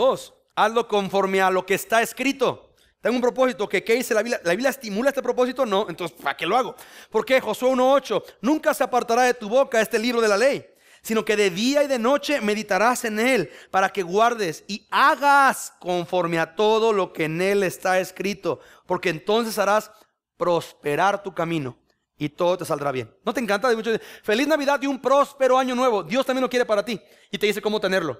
Dos, hazlo conforme a lo que está escrito. Tengo un propósito que ¿qué dice la Biblia? ¿La Biblia estimula este propósito? No, entonces ¿para qué lo hago? Porque Josué 1.8, nunca se apartará de tu boca este libro de la ley, sino que de día y de noche meditarás en él para que guardes y hagas conforme a todo lo que en él está escrito, porque entonces harás prosperar tu camino y todo te saldrá bien. ¿No te encanta? Feliz Navidad y un próspero año nuevo. Dios también lo quiere para ti y te dice cómo tenerlo.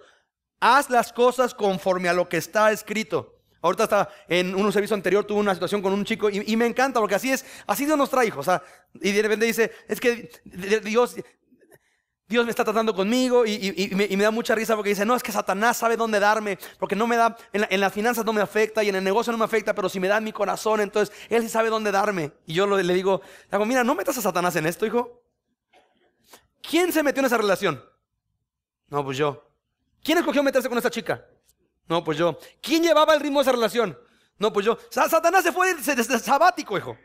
Haz las cosas conforme a lo que está escrito. Ahorita está en un servicio anterior tuve una situación con un chico y, me encanta porque así es, así Dios nos trae, hijo. O sea, y de repente dice, es que Dios, Dios me está tratando conmigo y, me, da mucha risa porque dice, no, es que Satanás sabe dónde darme, porque no me da, en, las finanzas no me afecta y en el negocio no me afecta, pero si me da en mi corazón, entonces él sí sabe dónde darme. Y yo le digo, le digo, mira, no metas a Satanás en esto, hijo. ¿Quién se metió en esa relación? No, pues yo. ¿Quién escogió meterse con esta chica? No, pues yo. ¿Quién llevaba el ritmo de esa relación? No, pues yo. Satanás se fue desde sabático, hijo.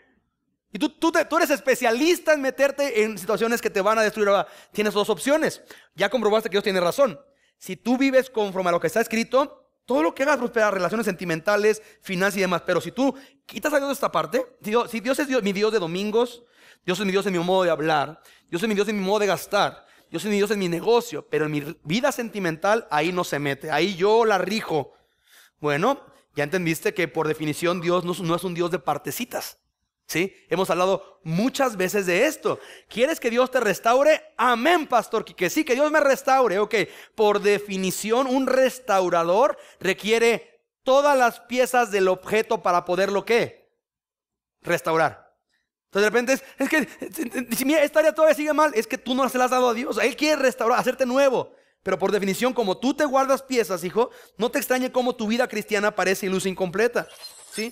Y tú, tú, tú, eres especialista en meterte en situaciones que te van a destruir. tienes dos opciones. Ya comprobaste que Dios tiene razón. Si tú vives conforme a lo que está escrito, todo lo que hagas prospera, relaciones sentimentales, finanzas y demás. Pero si tú quitas a Dios de esta parte, si Dios, si es mi Dios de domingos, Dios es mi Dios en mi modo de hablar, Dios es mi Dios en mi modo de gastar, yo soy mi Dios en mi negocio, pero en mi vida sentimental ahí no se mete, ahí yo la rijo. Bueno, ya entendiste que por definición Dios no, es un Dios de partecitas. ¿Sí? Hemos hablado muchas veces de esto. ¿Quieres que Dios te restaure? Amén, pastor. Que sí, que Dios me restaure. Ok, por definición, un restaurador requiere todas las piezas del objeto para poderlo que restaurar. Entonces de repente es, que, si mira, esta área todavía sigue mal, es que tú no se la has dado a Dios. Él quiere restaurar, hacerte nuevo. Pero por definición, como tú te guardas piezas, hijo, no te extrañe cómo tu vida cristiana parece y luz incompleta. ¿Sí?